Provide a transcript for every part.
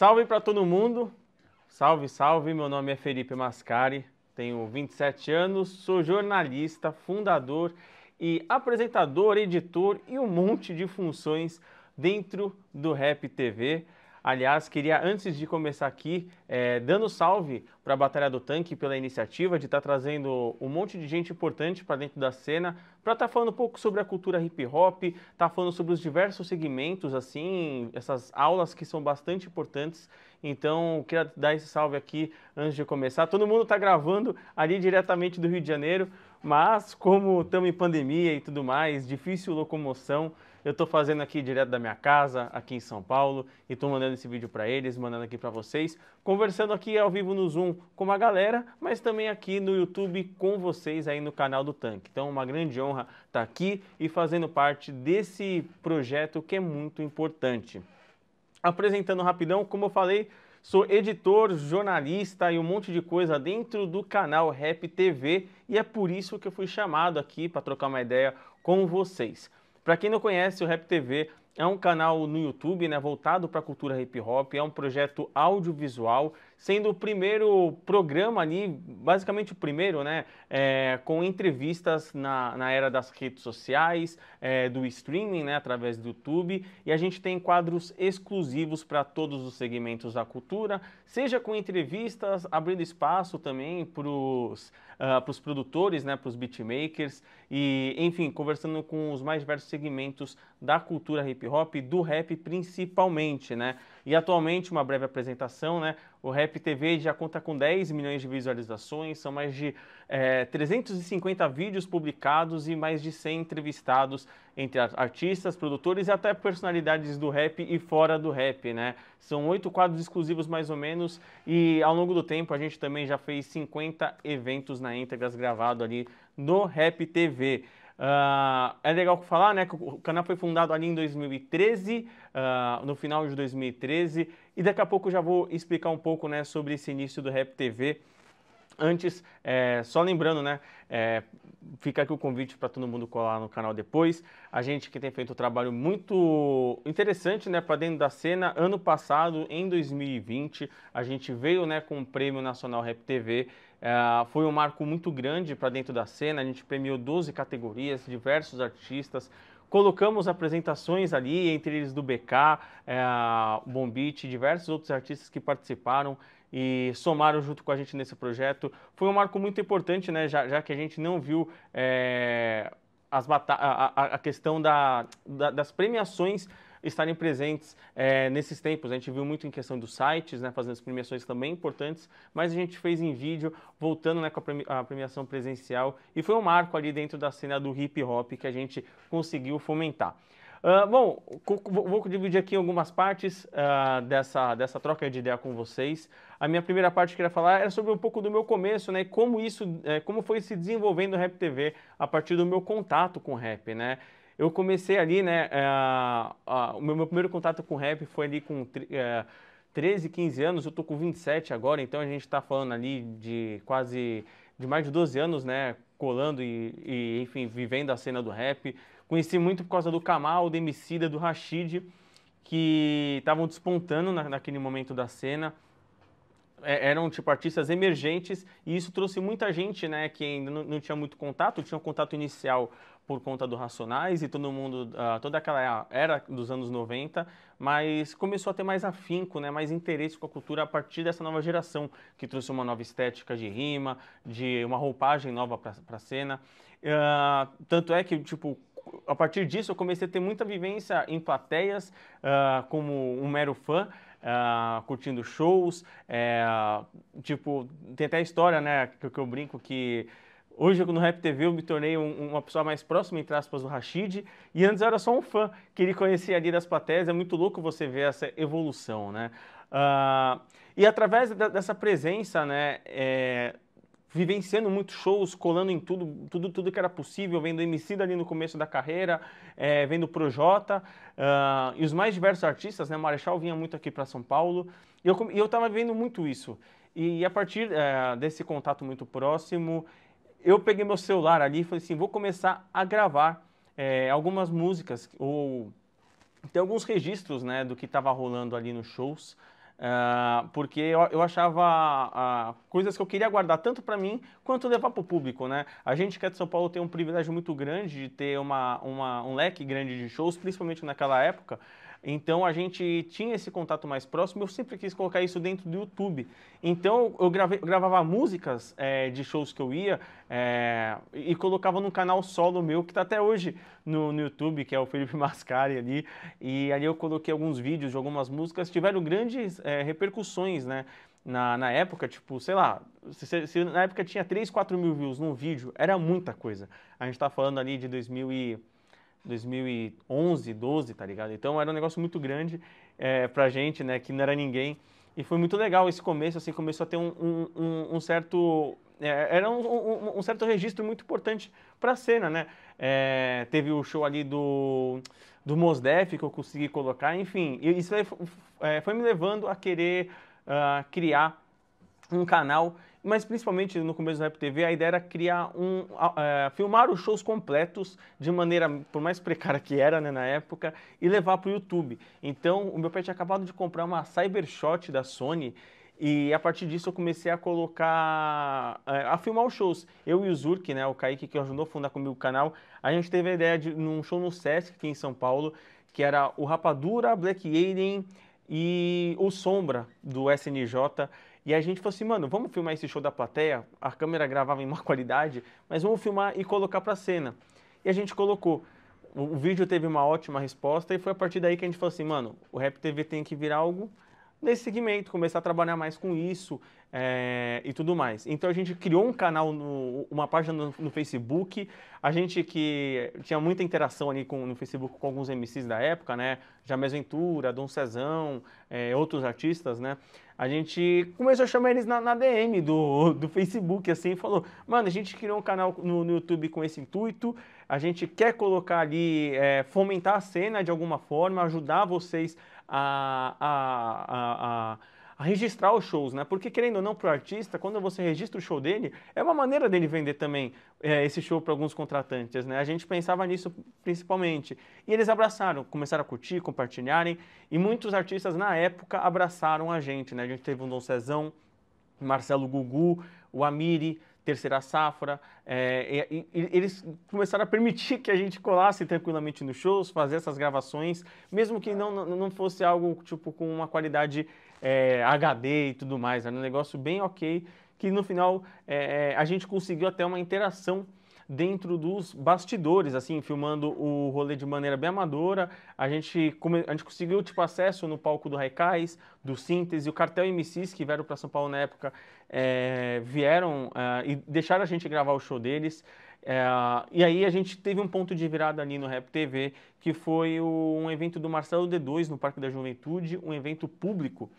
Salve para todo mundo. Salve, salve. Meu nome é Felipe Mascari, tenho 27 anos, sou jornalista, fundador e apresentador, editor e um monte de funções dentro do Rap TV. Aliás, queria, antes de começar aqui, é, dando salve para a Batalha do Tanque pela iniciativa de estar tá trazendo um monte de gente importante para dentro da cena, para estar tá falando um pouco sobre a cultura hip hop, tá falando sobre os diversos segmentos, assim, essas aulas que são bastante importantes. Então, queria dar esse salve aqui antes de começar. Todo mundo está gravando ali diretamente do Rio de Janeiro, mas como estamos em pandemia e tudo mais, difícil locomoção, eu estou fazendo aqui direto da minha casa, aqui em São Paulo, e estou mandando esse vídeo para eles, mandando aqui para vocês, conversando aqui ao vivo no Zoom com uma galera, mas também aqui no YouTube com vocês aí no canal do Tanque. Então, uma grande honra estar tá aqui e fazendo parte desse projeto que é muito importante. Apresentando rapidão, como eu falei, Sou editor, jornalista e um monte de coisa dentro do canal Rap TV e é por isso que eu fui chamado aqui para trocar uma ideia com vocês. Para quem não conhece, o Rap TV é um canal no YouTube, né, voltado para a cultura hip hop, é um projeto audiovisual sendo o primeiro programa ali, basicamente o primeiro, né, é, com entrevistas na, na era das redes sociais, é, do streaming, né, através do YouTube, e a gente tem quadros exclusivos para todos os segmentos da cultura, seja com entrevistas, abrindo espaço também para os uh, ah, pros produtores, né, para os beatmakers, e enfim, conversando com os mais diversos segmentos da cultura hip hop, do rap principalmente, né, e atualmente, uma breve apresentação, né? O Rap TV já conta com 10 milhões de visualizações, são mais de é, eh, 350 vídeos publicados e mais de 100 entrevistados entre artistas, produtores e até personalidades do rap e fora do rap, né? São oito quadros exclusivos mais ou menos e ao longo do tempo a gente também já fez 50 eventos na íntegra gravado ali no Rap TV. Uh, é legal falar né, que o canal foi fundado ali em 2013, uh, ah, no final de 2013, e daqui a pouco já vou explicar um pouco né, sobre esse início do Rap TV. Antes, é, só lembrando, né? É, fica aqui o convite para todo mundo colar no canal depois. A gente que tem feito um trabalho muito interessante, né? Para dentro da cena. Ano passado, em 2020, a gente veio, né? Com o Prêmio Nacional Rap TV é, foi um marco muito grande para dentro da cena. A gente premiou 12 categorias, diversos artistas. Colocamos apresentações ali, entre eles do BK, uh, é, Bombite, diversos outros artistas que participaram e somaram junto com a gente nesse projeto. Foi um marco muito importante, né? Já, já que a gente não viu é, as a, a, a, questão da, da, das premiações estarem presentes é, nesses tempos. A gente viu muito em questão dos sites, né, fazendo as premiações também importantes, mas a gente fez em vídeo, voltando né, com a premiação presencial, e foi um marco ali dentro da cena do hip hop que a gente conseguiu fomentar. Uh, bom, vou dividir aqui algumas partes uh, dessa, dessa troca de ideia com vocês. A minha primeira parte que eu queria falar era sobre um pouco do meu começo, né? Como isso, é, como foi se desenvolvendo o Rap TV a partir do meu contato com o rap, né? eu comecei ali, né? É, a, o meu, primeiro contato com rap foi ali com é, 13, 15 anos, eu tô com 27 agora, então a gente tá falando ali de quase de mais de 12 anos, né? Colando e, e enfim, vivendo a cena do rap. Conheci muito por causa do Kamal, do Emicida, do Rashid, que estavam despontando na, naquele momento da cena é, eram tipo artistas emergentes e isso trouxe muita gente né que ainda não, não tinha muito contato tinha um contato inicial por conta do Racionais e todo mundo, uh, toda aquela era dos anos 90, mas começou a ter mais afinco, né, mais interesse com a cultura a partir dessa nova geração, que trouxe uma nova estética de rima, de uma roupagem nova para a cena. Uh, tanto é que, tipo, a partir disso eu comecei a ter muita vivência em plateias, uh, como um mero fã, uh, curtindo shows, eh, tipo, tem até a história, né, que, que eu brinco que Hoje no Rap TV eu me tornei um, uma pessoa mais próxima, entre aspas, do Rashid, e antes eu era só um fã que ele conhecia ali das plateias. É muito louco você ver essa evolução, né? Uh, e através da, dessa presença, né, é, vivenciando muitos shows, colando em tudo, tudo, tudo que era possível, vendo MC ali no começo da carreira, é, vendo Projota uh, e os mais diversos artistas, né? Marechal vinha muito aqui para São Paulo e eu, eu tava vendo muito isso. E, e a partir é, desse contato muito próximo, eu peguei meu celular ali e falei assim, vou começar a gravar é, algumas músicas ou tem alguns registros né, do que estava rolando ali nos shows, uh, porque eu, eu achava uh, coisas que eu queria guardar tanto para mim quanto levar para o público. Né? A gente que é de São Paulo tem um privilégio muito grande de ter uma, uma, um leque grande de shows, principalmente naquela época, então a gente tinha esse contato mais próximo. Eu sempre quis colocar isso dentro do YouTube. Então eu, gravei, eu gravava músicas é, de shows que eu ia é, e colocava num canal solo meu que está até hoje no, no, YouTube, que é o Felipe Mascari ali. E ali eu coloquei alguns vídeos de algumas músicas. Tiveram grandes é, repercussões, né? Na, na época, tipo, sei lá, se, se, na época tinha 3, 4 mil views num vídeo, era muita coisa. A gente está falando ali de 2000 e 2011, 12, tá ligado? Então era um negócio muito grande é, pra gente, né, que não era ninguém. E foi muito legal esse começo, assim, começou a ter um, um, um certo... É, era um, um, certo registro muito importante pra cena, né? É, teve o show ali do, do Mos Def que eu consegui colocar, enfim. Isso foi, foi me levando a querer uh, criar um canal mas principalmente no começo do Rap TV, a ideia era criar um. Uh, filmar os shows completos de maneira, por mais precária que era né, na época, e levar para o YouTube. Então, o meu pai tinha acabado de comprar uma Cybershot da Sony. E a partir disso eu comecei a colocar, é, a filmar os shows. Eu e o Zurk, né, o Kaique que ajudou a fundar comigo o canal, a gente teve a ideia de num show no Sesc aqui em São Paulo, que era o Rapadura, Black Alien e o Sombra do SNJ. E a gente falou assim, mano, vamos filmar esse show da plateia. A câmera gravava em má qualidade, mas vamos filmar e colocar para cena. E a gente colocou. O, vídeo teve uma ótima resposta e foi a partir daí que a gente falou assim, mano, o Rap TV tem que virar algo nesse segmento, começar a trabalhar mais com isso é, e tudo mais. Então a gente criou um canal, no, uma página no, no, Facebook. A gente que tinha muita interação ali com, no Facebook com alguns MCs da época, né? Jamés Ventura, Dom Cezão, é, outros artistas, né? a gente começou a chamar eles na, na, DM do, do Facebook, assim, falou, mano, a gente criou um canal no, no YouTube com esse intuito, a gente quer colocar ali, é, fomentar a cena de alguma forma, ajudar vocês a, a, a, a registrar os shows, né? Porque querendo ou não, para o artista, quando você registra o show dele, é uma maneira dele vender também é, esse show para alguns contratantes, né? A gente pensava nisso principalmente. E eles abraçaram, começaram a curtir, compartilharem, e muitos artistas na época abraçaram a gente, né? A gente teve o Dom Cezão, Marcelo Gugu, o Amiri, terceira safra. É, e, e, eles começaram a permitir que a gente colasse tranquilamente nos shows, fazer essas gravações, mesmo que não, não fosse algo tipo com uma qualidade é, HD e tudo mais. Era um negócio bem ok, que no final é, é, a gente conseguiu até uma interação dentro dos bastidores, assim, filmando o rolê de maneira bem amadora. A gente, a gente conseguiu, tipo, acesso no palco do Raikais, do Síntese, o Cartel MCs, que vieram para São Paulo na época, é, vieram é, e deixaram a gente gravar o show deles. É, e aí a gente teve um ponto de virada ali no Rap TV, que foi o, um evento do Marcelo D2 no Parque da Juventude, um evento público,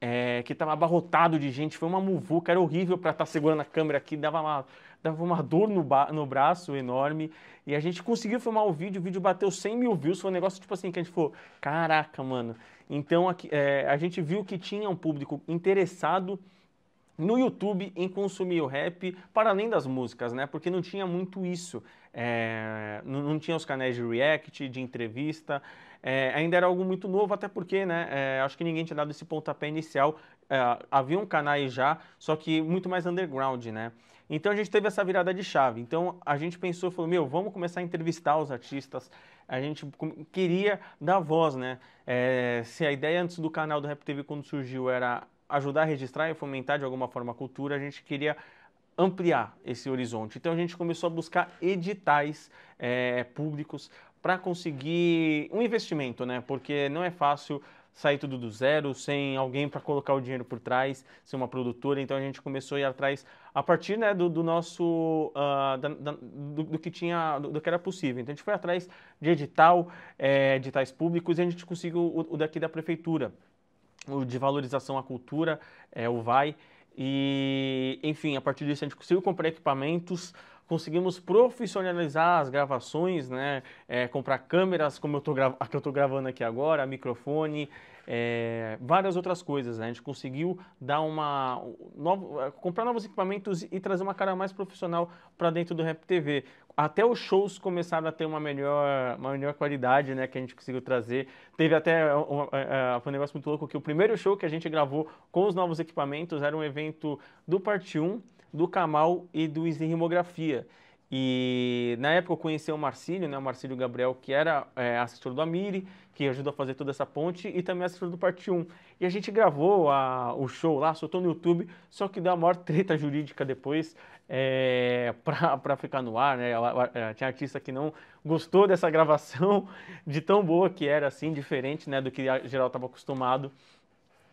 é, que estava abarrotado de gente, foi uma muvuca, era horrível para estar tá segurando a câmera aqui, dava uma, dava uma dor no, no braço enorme. E a gente conseguiu filmar o vídeo, o vídeo bateu 100 mil views, foi um negócio tipo assim, que a gente falou, caraca, mano. Então aqui, é, a gente viu que tinha um público interessado no YouTube em consumir o rap para além das músicas, né? Porque não tinha muito isso. É, não, não, tinha os canais de react, de entrevista. É, ainda era algo muito novo, até porque, né? É, acho que ninguém tinha dado esse pontapé inicial. É, um canal já, só que muito mais underground, né? Então a gente teve essa virada de chave. Então a gente pensou, falou, meu, vamos começar a entrevistar os artistas. A gente queria dar voz, né? É, se a ideia antes do canal do Rap TV, quando surgiu, era ajudar a registrar e fomentar de alguma forma a cultura, a gente queria ampliar esse horizonte. Então a gente começou a buscar editais é, públicos para conseguir um investimento, né? Porque não é fácil sair tudo do zero, sem alguém para colocar o dinheiro por trás, sem uma produtora. Então a gente começou a ir atrás a partir né, do, do nosso uh, da, da, do, do, que tinha, do, do, que era possível. Então a gente foi atrás de edital, é, editais públicos e a gente conseguiu o, o daqui da prefeitura o de valorização à cultura, é o VAI. E, enfim, a partir disso a gente conseguiu comprar equipamentos, conseguimos profissionalizar as gravações, né? É, comprar câmeras, como eu tô a que eu estou gravando aqui agora, microfone, é, várias outras coisas. Né? A gente conseguiu dar uma novo, é, comprar novos equipamentos e trazer uma cara mais profissional para dentro do Rap TV até os shows começaram a ter uma melhor, uma melhor qualidade, né, que a gente conseguiu trazer. Teve até é, um, é, é, um, negócio muito louco que o primeiro show que a gente gravou com os novos equipamentos era um evento do Parte 1, do Kamal e do Enzirrimografia. E na época eu conheci o Marcílio, né, o Marcílio Gabriel, que era é, assessor do Amiri, que ajudou a fazer toda essa ponte, e também assessor do Parte 1. E a gente gravou a, o show lá, soltou no YouTube, só que deu a maior treta jurídica depois é, para ficar no ar, né? É, tinha artista que não gostou dessa gravação, de tão boa que era, assim, diferente né, do que a geral estava acostumado.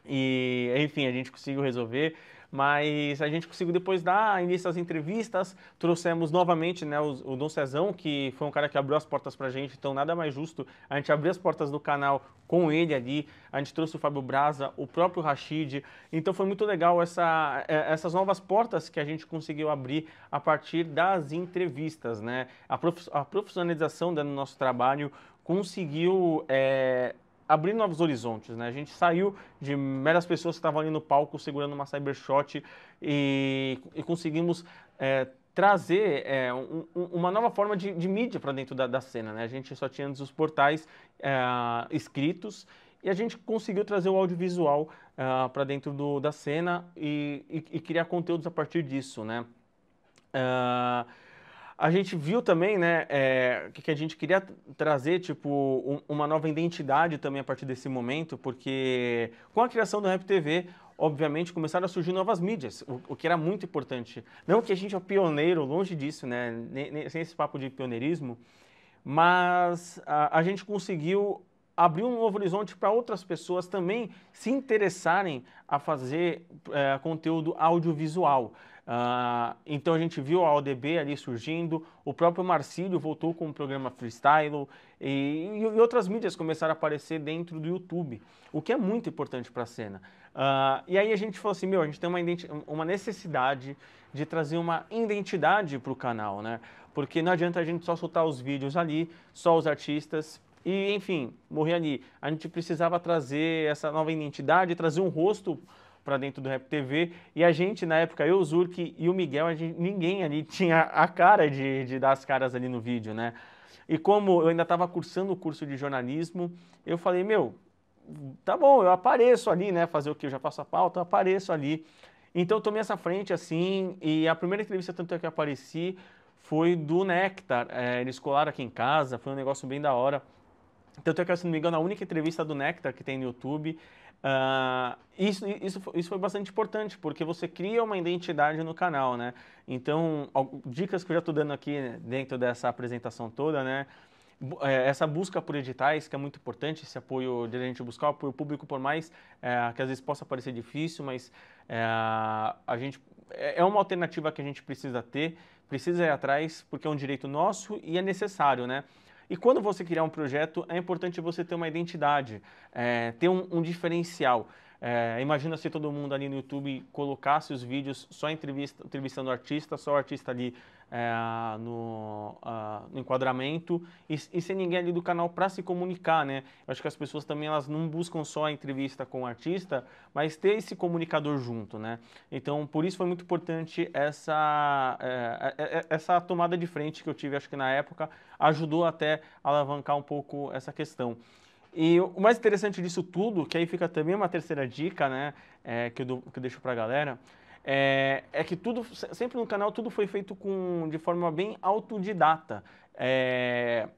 E, enfim, a gente conseguiu resolver mas a gente conseguiu depois dar início às entrevistas, trouxemos novamente né, o, o Dom Cezão, que foi um cara que abriu as portas para a gente, então nada mais justo a gente abrir as portas do canal com ele ali, a gente trouxe o Fábio Braza, o próprio Rashid, então foi muito legal essa, é, essas novas portas que a gente conseguiu abrir a partir das entrevistas, né? A, prof, a profissionalização né, do nosso trabalho conseguiu é, abrindo novos horizontes, né? A gente saiu de meras pessoas que estavam ali no palco segurando uma cybershot e, e conseguimos é, trazer é, um, uma nova forma de, de mídia para dentro da, da, cena, né? A gente só tinha os portais é, escritos e a gente conseguiu trazer o audiovisual é, para dentro do, da cena e, e, e, criar conteúdos a partir disso, né? É, a gente viu também, né, é, que a gente queria trazer, tipo, um, uma nova identidade também a partir desse momento, porque com a criação do Rap TV, obviamente, começaram a surgir novas mídias, o, o, que era muito importante. Não que a gente é pioneiro, longe disso, né, nem, nem, sem esse papo de pioneirismo, mas a, a gente conseguiu abrir um novo horizonte para outras pessoas também se interessarem a fazer é, conteúdo audiovisual. Uh, então a gente viu a ODB ali surgindo, o próprio Marcílio voltou com o programa Freestyle e, e, outras mídias começaram a aparecer dentro do YouTube, o que é muito importante para a cena. Uh, e aí a gente falou assim, meu, a gente tem uma, uma necessidade de trazer uma identidade para o canal, né? Porque não adianta a gente só soltar os vídeos ali, só os artistas, e enfim, morrer ali. A gente precisava trazer essa nova identidade, trazer um rosto para dentro do Rap TV. E a gente, na época, eu, o Zurk e o Miguel, gente, ninguém ali tinha a cara de, de dar as caras ali no vídeo, né? E como eu ainda estava cursando o curso de jornalismo, eu falei, meu, tá bom, eu apareço ali, né? Fazer o que? Eu já faço a pauta, eu apareço ali. Então eu tomei essa frente assim, e a primeira entrevista tanto é que eu apareci foi do Nectar. É, eles colaram aqui em casa, foi um negócio bem da hora. Tanto é que, se não me engano, a única entrevista do Nectar que tem no YouTube Uh, isso, isso, isso foi bastante importante, porque você cria uma identidade no canal, né? Então, dicas que eu já estou dando aqui né, dentro dessa apresentação toda, né? É, essa busca por editais, que é muito importante, esse apoio de a gente buscar o apoio público, por mais é, que às vezes possa parecer difícil, mas é, a gente, é, é uma alternativa que a gente precisa ter, precisa ir atrás, porque é um direito nosso e é necessário, né? E quando você criar um projeto, é importante você ter uma identidade, é, ter um, um diferencial. É, imagina se todo mundo ali no YouTube colocasse os vídeos só entrevista, entrevistando o artista, só o artista ali é, no, uh, no, enquadramento e, e, sem ninguém ali do canal para se comunicar, né? Eu acho que as pessoas também elas não buscam só a entrevista com o artista, mas ter esse comunicador junto, né? Então, por isso foi muito importante essa, é, é, é essa tomada de frente que eu tive, acho que na época ajudou até a alavancar um pouco essa questão. E o mais interessante disso tudo, que aí fica também uma terceira dica, né, é, que, eu do, que eu deixo pra galera, é, é, que tudo, sempre no canal, tudo foi feito com, de forma bem autodidata. É,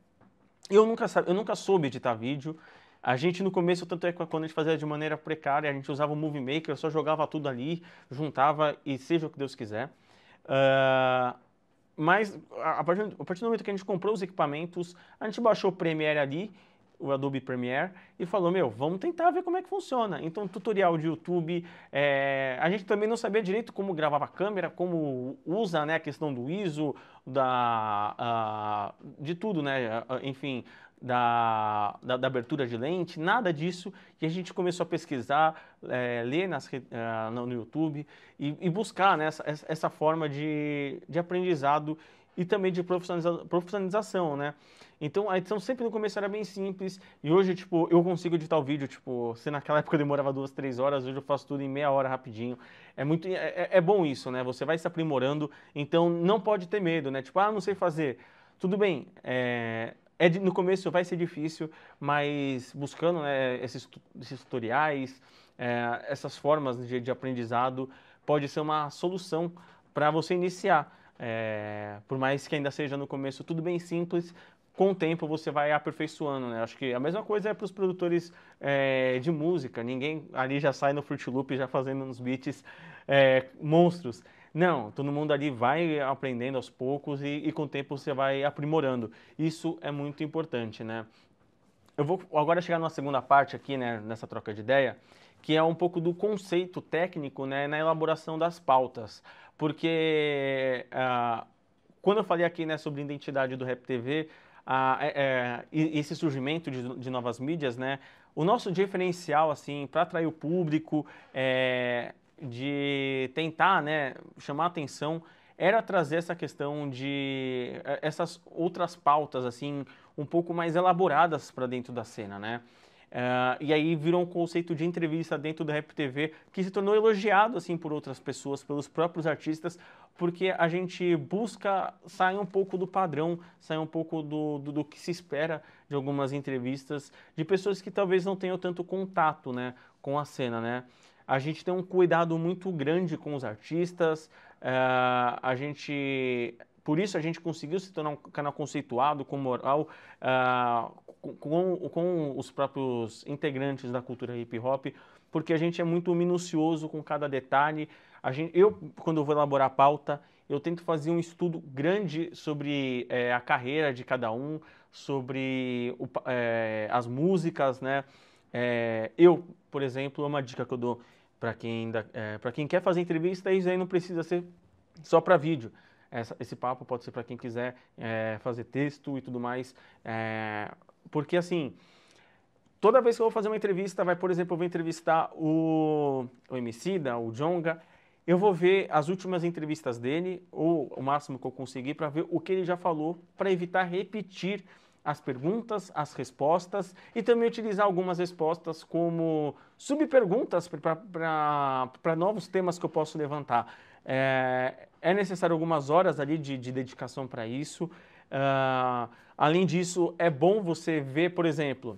eu, nunca, eu nunca soube editar vídeo, a gente no começo, tanto é que quando a gente fazia de maneira precária, a gente usava o Movie Maker, só jogava tudo ali, juntava e seja o que Deus quiser. Uh, mas a partir, a partir, do momento que a gente comprou os equipamentos, a gente baixou o Premiere ali o Adobe Premiere e falou, meu, vamos tentar ver como é que funciona. Então, tutorial de YouTube, é... a gente também não sabia direito como gravava a câmera, como usa né, a questão do ISO, da, ah, de tudo, né? Ah, enfim, da, da, da, abertura de lente, nada disso. E a gente começou a pesquisar, é, ler nas, ah, no YouTube e, e buscar né, essa, essa forma de, de aprendizado e também de profissionaliza, profissionalização, né? Então a edição sempre no começo era bem simples, e hoje, tipo, eu consigo editar o vídeo, tipo, se naquela época demorava duas, três horas, hoje eu faço tudo em meia hora rapidinho. É muito, é, é, é bom isso, né? Você vai se aprimorando, então não pode ter medo, né? Tipo, ah, não sei fazer. Tudo bem, é, é de, no começo vai ser difícil, mas buscando né, esses, esses, tutoriais, é, essas formas de, de, aprendizado, pode ser uma solução para você iniciar. É, por mais que ainda seja no começo tudo bem simples, com o tempo você vai aperfeiçoando, né? Acho que a mesma coisa é para os produtores é, de música. Ninguém ali já sai no Fruit Loop já fazendo uns beats é, monstros. Não, todo mundo ali vai aprendendo aos poucos e, e com o tempo você vai aprimorando. Isso é muito importante, né? Eu vou agora chegar numa segunda parte aqui, né, nessa troca de ideia, que é um pouco do conceito técnico, né, na elaboração das pautas. Porque ah, quando eu falei aqui, né, sobre identidade do Rap TV, a, é, é esse surgimento de, de, novas mídias, né? O nosso diferencial, assim, para atrair o público, é, de tentar, né, chamar atenção, era trazer essa questão de é, essas outras pautas, assim, um pouco mais elaboradas para dentro da cena, né? Uh, e aí virou um conceito de entrevista dentro da Rap TV que se tornou elogiado assim por outras pessoas, pelos próprios artistas, porque a gente busca sair um pouco do padrão, sair um pouco do, do, do que se espera de algumas entrevistas de pessoas que talvez não tenham tanto contato né, com a cena. Né? A gente tem um cuidado muito grande com os artistas, uh, a gente por isso a gente conseguiu se tornar um canal conceituado, com moral, uh, com, com os próprios integrantes da cultura hip hop, porque a gente é muito minucioso com cada detalhe. A gente, eu, quando eu vou elaborar a pauta, eu tento fazer um estudo grande sobre é, a carreira de cada um, sobre o, é, as músicas, né? É, eu, por exemplo, uma dica que eu dou para quem, para quem quer fazer entrevista, é isso aí não precisa ser só para vídeo. Essa, esse papo pode ser para quem quiser fazer texto e tudo mais. Porque assim, toda vez que eu vou fazer uma entrevista, vai, por exemplo, eu vou entrevistar o, o da, o Jonga, eu vou ver as últimas entrevistas dele, ou o máximo que eu conseguir, para ver o que ele já falou, para evitar repetir as perguntas, as respostas e também utilizar algumas respostas como subperguntas para novos temas que eu posso levantar. É, é necessário algumas horas ali de, de dedicação para isso. Uh, além disso, é bom você ver, por exemplo,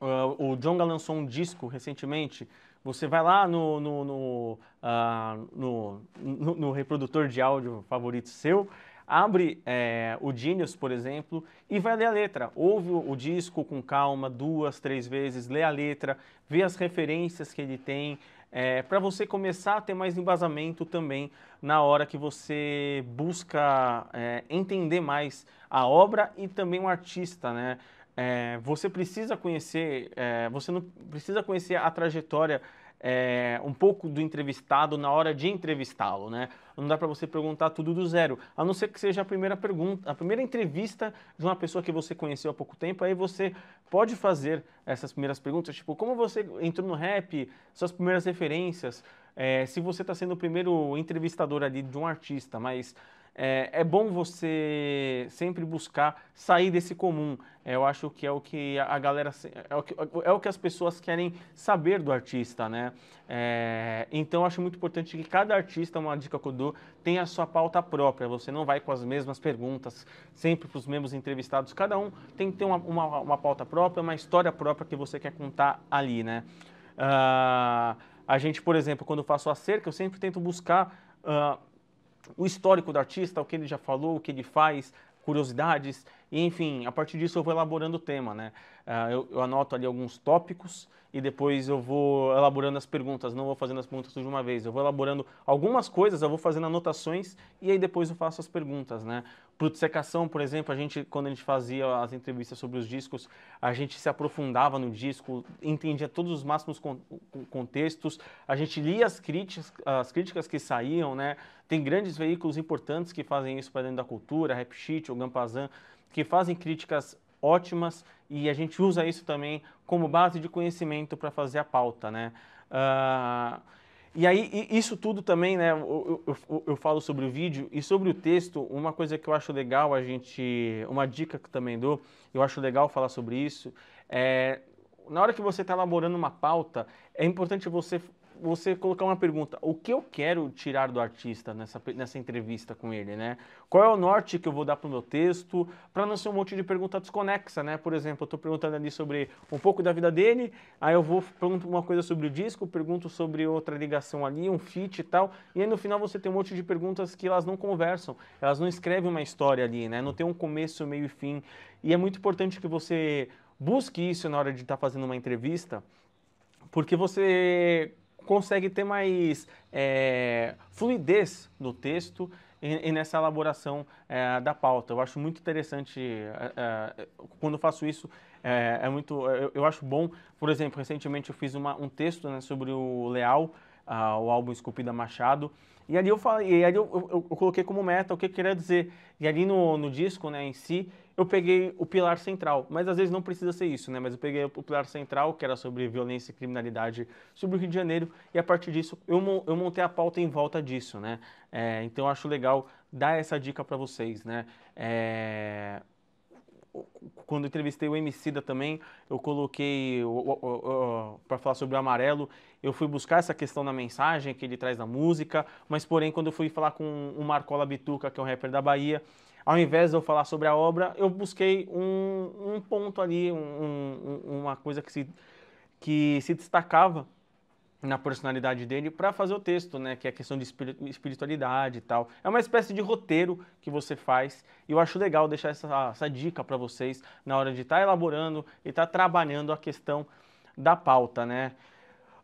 uh, o Jonga lançou um disco recentemente. Você vai lá no, no, no, uh, no, no reprodutor de áudio favorito seu abre é, o Genius, por exemplo, e vai ler a letra. Ouve o disco com calma, duas, três vezes, lê a letra, vê as referências que ele tem, é, eh, para você começar a ter mais embasamento também na hora que você busca é, entender mais a obra e também o artista, né? você precisa conhecer, você não precisa conhecer a trajetória é, um pouco do entrevistado na hora de entrevistá-lo, né? Não dá para você perguntar tudo do zero, a não ser que seja a primeira pergunta, a primeira entrevista de uma pessoa que você conheceu há pouco tempo. Aí você pode fazer essas primeiras perguntas, tipo como você entrou no rap, suas primeiras referências. É, se você está sendo o primeiro entrevistador ali de um artista, mas é, é bom você sempre buscar sair desse comum. É, eu acho que é o que a galera é o que, é o que as pessoas querem saber do artista, né? É, então acho muito importante que cada artista, uma dica que eu dou, tenha a sua pauta própria. Você não vai com as mesmas perguntas sempre para os mesmos entrevistados. Cada um tem que ter uma, uma, uma, pauta própria, uma história própria que você quer contar ali, né? Uh, a gente, por exemplo, quando eu faço a cerca, eu sempre tento buscar uh, o histórico do artista, o que ele já falou, o que ele faz, curiosidades, e, enfim, a partir disso eu vou elaborando o tema, né? Uh, eu, eu, anoto ali alguns tópicos e depois eu vou elaborando as perguntas, não vou fazendo as perguntas tudo de uma vez, eu vou elaborando algumas coisas, eu vou fazendo anotações e aí depois eu faço as perguntas, né? Produto por exemplo, a gente, quando a gente fazia as entrevistas sobre os discos, a gente se aprofundava no disco, entendia todos os máximos con contextos, a gente lia as críticas, as críticas que saíam, né? Tem grandes veículos importantes que fazem isso para dentro da cultura, Rap Sheet, o Gampazan, que fazem críticas ótimas e a gente usa isso também como base de conhecimento para fazer a pauta, né? Uh... E aí, isso tudo também, né? Eu, eu, eu, falo sobre o vídeo e sobre o texto. Uma coisa que eu acho legal, a gente. Uma dica que também dou, eu acho legal falar sobre isso. É, na hora que você está elaborando uma pauta, é importante você você colocar uma pergunta. O que eu quero tirar do artista nessa, nessa entrevista com ele, né? Qual é o norte que eu vou dar para o meu texto, para não ser um monte de pergunta desconexa, né? Por exemplo, eu estou perguntando ali sobre um pouco da vida dele, aí eu vou pergunto uma coisa sobre o disco, pergunto sobre outra ligação ali, um feat e tal, e aí no final você tem um monte de perguntas que elas não conversam, elas não escrevem uma história ali, né? Não tem um começo, meio e fim. E é muito importante que você busque isso na hora de estar tá fazendo uma entrevista, porque você consegue ter mais é, fluidez no texto e, e nessa elaboração é, da pauta. Eu acho muito interessante, é, é quando faço isso, é, é, muito, eu, eu, acho bom, por exemplo, recentemente eu fiz uma, um texto né, sobre o Leal, uh, o álbum Esculpida Machado, e ali eu falei, e ali eu, eu, eu coloquei como meta o que eu queria dizer. E ali no, no disco, né, em si, eu peguei o pilar central, mas às vezes não precisa ser isso, né? Mas eu peguei o pilar central, que era sobre violência e criminalidade sobre o Rio de Janeiro, e a partir disso eu, eu montei a pauta em volta disso, né? É, então eu acho legal dar essa dica para vocês, né? É, quando entrevistei o Emicida também, eu coloquei para falar sobre o amarelo, eu fui buscar essa questão na mensagem que ele traz na música, mas porém quando eu fui falar com o Marcola Bituca, que é um rapper da Bahia, ao invés de eu falar sobre a obra, eu busquei um, um ponto ali, um, um, uma coisa que se, que se destacava na personalidade dele para fazer o texto, né? Que é a questão de espiritualidade e tal. É uma espécie de roteiro que você faz e eu acho legal deixar essa, essa dica para vocês na hora de estar tá elaborando e estar tá trabalhando a questão da pauta, né?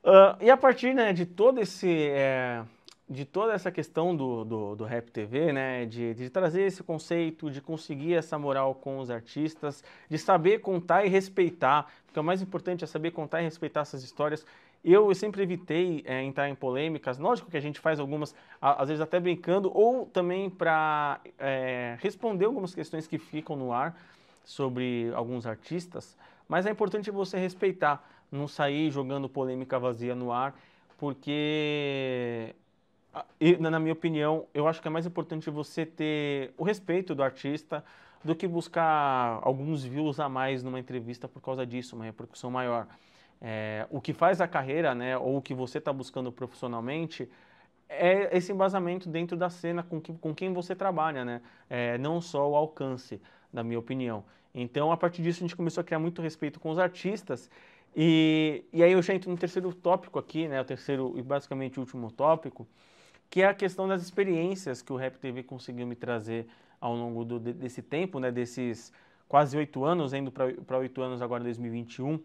Uh, e a partir né, de todo esse é, de toda essa questão do, do, do Rap TV, né, de, de, trazer esse conceito, de conseguir essa moral com os artistas, de saber contar e respeitar, porque o mais importante é saber contar e respeitar essas histórias. Eu, sempre evitei é, entrar em polêmicas, lógico que a gente faz algumas, às vezes até brincando, ou também para é, responder algumas questões que ficam no ar sobre alguns artistas, mas é importante você respeitar, não sair jogando polêmica vazia no ar, porque ah, na minha opinião, eu acho que é mais importante você ter o respeito do artista do que buscar alguns views a mais numa entrevista por causa disso, uma repercussão maior. É, o que faz a carreira, né, ou o que você está buscando profissionalmente, é esse embasamento dentro da cena com, que, com quem você trabalha, né? É, não só o alcance, na minha opinião. Então, a partir disso, a gente começou a criar muito respeito com os artistas. E, e aí eu já entro no terceiro tópico aqui, né? O terceiro e basicamente último tópico, que é a questão das experiências que o Rap TV conseguiu me trazer ao longo do, desse tempo, né, desses quase oito anos, indo para oito anos agora 2021,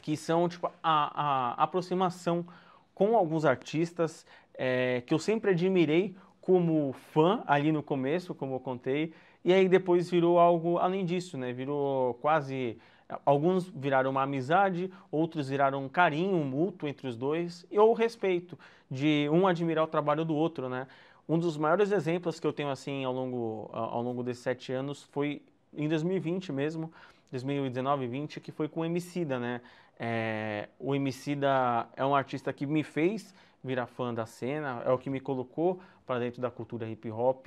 que são tipo, a, a aproximação com alguns artistas é, que eu sempre admirei como fã ali no começo, como eu contei, e aí depois virou algo além disso, né? Virou quase Alguns viraram uma amizade, outros viraram um carinho mútuo entre os dois, ou ou respeito, de um admirar o trabalho do outro, né? Um dos maiores exemplos que eu tenho, assim, ao longo, ao longo desses sete anos foi em 2020 mesmo, 2019 e 20, que foi com o Emicida, né? É, o Emicida é um artista que me fez virar fã da cena, é o que me colocou para dentro da cultura hip hop,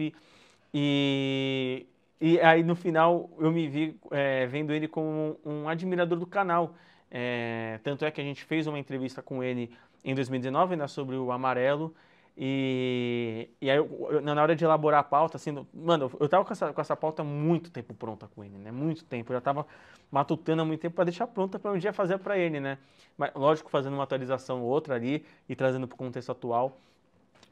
e e aí no final eu me vi é, vendo ele como um admirador do canal. É, tanto é que a gente fez uma entrevista com ele em 2019 né, sobre o amarelo. E, e aí, eu, eu, na hora de elaborar a pauta, assim, mano, eu tava com essa, com essa pauta muito tempo pronta com ele, né? Muito tempo. Eu já tava matutando há muito tempo para deixar pronta para um dia fazer para ele, né? Mas, lógico, fazendo uma atualização ou outra ali e trazendo para o contexto atual.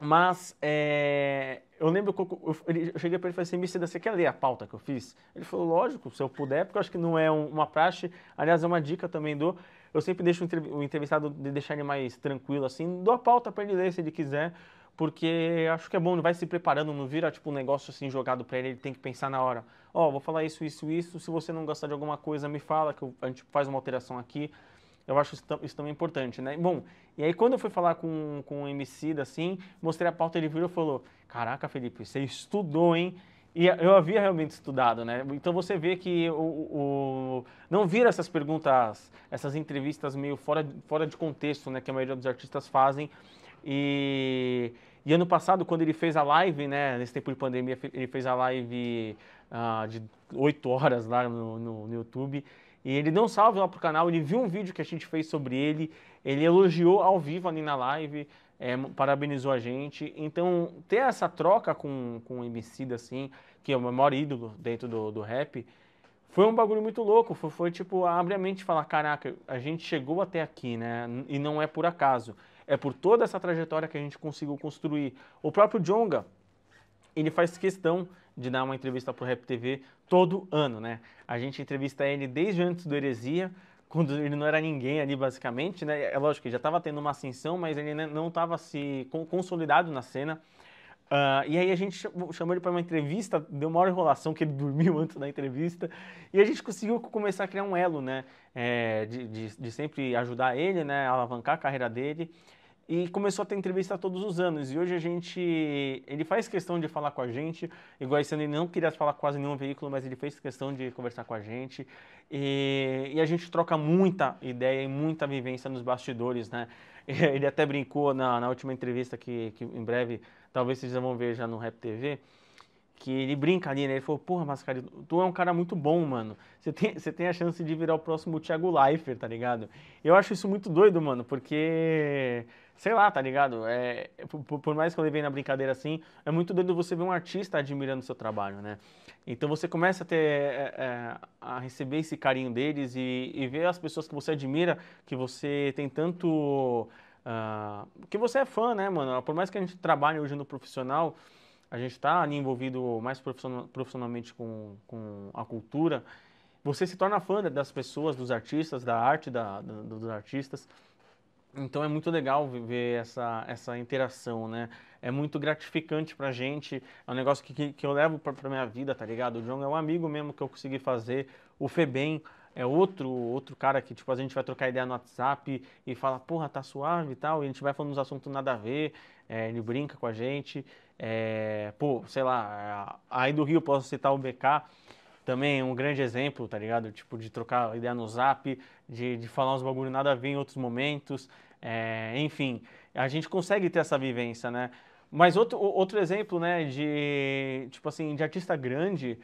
Mas é, eu lembro que eu, eu, eu cheguei para ele e falei assim, Mister, você quer ler a pauta que eu fiz? Ele falou, lógico, se eu puder, porque eu acho que não é um, uma praxe. Aliás, é uma dica também do... Eu sempre deixo o entrevistado de deixar ele mais tranquilo, assim. Dou a pauta para ele ler, se ele quiser, porque acho que é bom, ele vai se preparando, não vira tipo um negócio assim jogado para ele, ele tem que pensar na hora. Ó, oh, vou falar isso, isso, isso, se você não gostar de alguma coisa, me fala, que eu, a gente faz uma alteração aqui. Eu acho isso, isso também importante, né? Bom, e aí quando eu fui falar com, com o MC, assim, mostrei a pauta, ele virou e falou, caraca, Felipe, você estudou, hein? E eu havia realmente estudado, né? Então você vê que o, o, não vira essas perguntas, essas entrevistas meio fora, fora de contexto, né? Que a maioria dos artistas fazem. E, e ano passado, quando ele fez a live, né? Nesse tempo de pandemia, ele fez a live uh, de oito horas lá no, no, no YouTube. E ele deu um salve lá pro canal, ele viu um vídeo que a gente fez sobre ele, ele elogiou ao vivo ali na live, é, parabenizou a gente. Então, ter essa troca com, com o MC assim, que é o meu maior ídolo dentro do, do rap, foi um bagulho muito louco. Foi, foi tipo, abre a mente e falar: caraca, a gente chegou até aqui, né? E não é por acaso. É por toda essa trajetória que a gente conseguiu construir. O próprio Jonga, ele faz questão de dar uma entrevista para o Rap TV todo ano, né? A gente entrevista ele desde antes do Heresia, quando ele não era ninguém ali, basicamente, né? É lógico que já estava tendo uma ascensão, mas ele não estava se consolidado na cena. Uh, e aí a gente chamou ele para uma entrevista, deu uma enrolação que ele dormiu antes da entrevista, e a gente conseguiu começar a criar um elo, né? É, de, de, de sempre ajudar ele, né? Alavancar a carreira dele e começou a ter entrevista todos os anos. E hoje a gente. Ele faz questão de falar com a gente, igual esse ano ele não queria falar quase nenhum veículo, mas ele fez questão de conversar com a gente. E, e a gente troca muita ideia e muita vivência nos bastidores, né? Ele até brincou na, na última entrevista que, que em breve talvez vocês vão ver já no Rap TV que ele brinca ali, né? Ele falou, porra, Mascarilho, tu é um cara muito bom, mano. Você tem, você tem a chance de virar o próximo Thiago Leifert, tá ligado? Eu acho isso muito doido, mano, porque... Sei lá, tá ligado? É, por, por mais que eu levei na brincadeira assim, é muito doido você ver um artista admirando o seu trabalho, né? Então você começa a, ter, é, é a receber esse carinho deles e, e ver as pessoas que você admira, que você tem tanto... Uh, que você é fã, né, mano? Por mais que a gente trabalhe hoje no profissional, a gente está ali envolvido mais profissionalmente com, com a cultura, você se torna fã das pessoas, dos artistas, da arte da, da dos artistas. Então é muito legal ver essa, essa interação, né? É muito gratificante pra gente, é um negócio que, que, eu levo pra, pra minha vida, tá ligado? O John é um amigo mesmo que eu consegui fazer, o Febem é outro outro cara que, tipo, a gente vai trocar ideia no WhatsApp e fala, porra, tá suave e tal, e a gente vai falando uns assuntos nada a ver, é, ele brinca com a gente, é, pô, sei lá, aí do Rio posso citar o BK, também um grande exemplo, tá ligado? Tipo, de trocar ideia no zap, de, de falar uns bagulho nada a ver em outros momentos, é, enfim, a gente consegue ter essa vivência, né? Mas outro, outro exemplo, né, de, tipo assim, de artista grande,